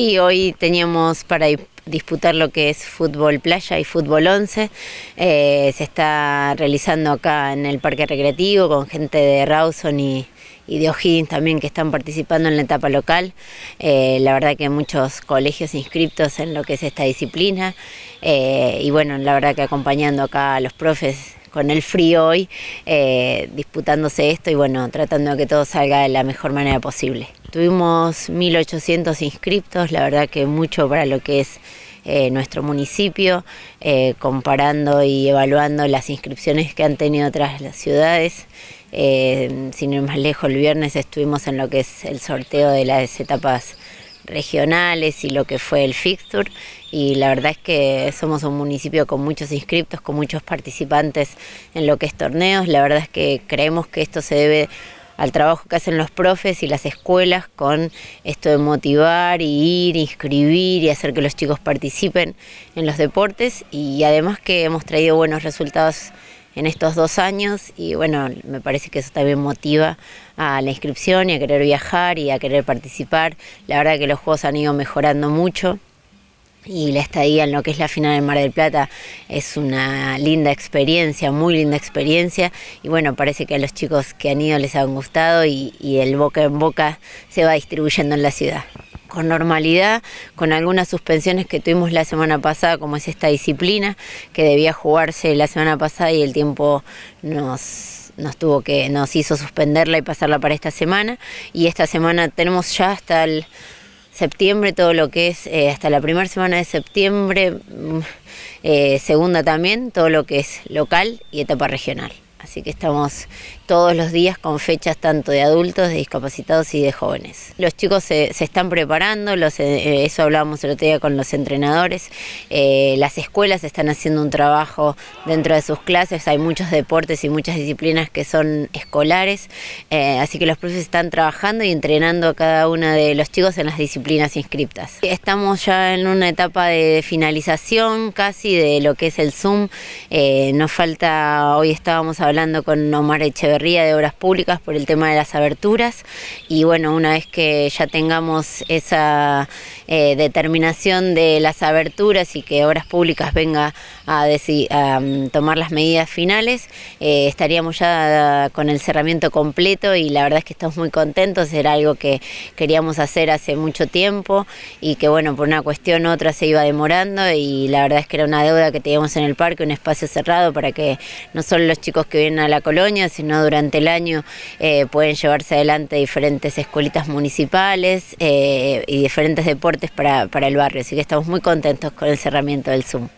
Sí, hoy teníamos para disputar lo que es fútbol playa y fútbol 11. Eh, se está realizando acá en el parque recreativo con gente de Rawson y, de O'Higgins también que están participando en la etapa local. Eh, la verdad que muchos colegios inscriptos en lo que es esta disciplina eh, y bueno, la verdad que acompañando acá a los profes con el frío hoy, eh, disputándose esto y bueno, tratando de que todo salga de la mejor manera posible. Tuvimos 1.800 inscriptos, la verdad que mucho para lo que es eh, nuestro municipio, eh, comparando y evaluando las inscripciones que han tenido otras ciudades. sin ir más lejos, el viernes estuvimos en lo que es el sorteo de las etapas regionales y lo que fue el fixture y la verdad es que somos un municipio con muchos inscriptos, con muchos participantes en lo que es torneos, la verdad es que creemos que esto se debe al trabajo que hacen los profes y las escuelas con esto de motivar y ir, inscribir y hacer que los chicos participen en los deportes y además que hemos traído buenos resultados en estos dos años y bueno, me parece que eso también motiva a la inscripción y a querer viajar y a querer participar. La verdad que los juegos han ido mejorando mucho y la estadía en lo que es la final del Mar del Plata es una linda experiencia, muy linda experiencia y bueno, parece que a los chicos que han ido les han gustado y, y el boca en boca se va distribuyendo en la ciudad con normalidad, con algunas suspensiones que tuvimos la semana pasada, como es esta disciplina, que debía jugarse la semana pasada y el tiempo nos, tuvo que, nos hizo suspenderla y pasarla para esta semana. Y esta semana tenemos ya hasta el septiembre todo lo que es, eh, hasta la primera semana de septiembre, mm, eh, segunda también, todo lo que es local y etapa regional. Así que estamos todos los días con fechas tanto de adultos, de discapacitados y de jóvenes. Los chicos se, están preparando, eh, eso hablábamos el otro día con los entrenadores, eh, las escuelas están haciendo un trabajo dentro de sus clases, hay muchos deportes y muchas disciplinas que son escolares, eh, así que los profes están trabajando y entrenando a cada uno de los chicos en las disciplinas inscriptas. Estamos ya en una etapa de finalización casi de lo que es el Zoom, nos falta, hoy estábamos hablando hablando con Omar Echeverría de Obras Públicas por el tema de las aberturas y bueno, una vez que ya tengamos esa eh, determinación de las aberturas y que Obras Públicas venga a, mm, tomar las medidas finales, eh, estaríamos ya con el cerramiento completo y la verdad es que estamos muy contentos, era algo que queríamos hacer hace mucho tiempo y que bueno, por una cuestión u otra se iba demorando y la verdad es que era una deuda que teníamos en el parque, un espacio cerrado para que no solo los chicos que que vienen a la colonia, sino durante el año eh, pueden llevarse adelante diferentes escuelitas municipales eh, y diferentes deportes para, para el barrio. Así que estamos muy contentos con el cerramiento del Zoom.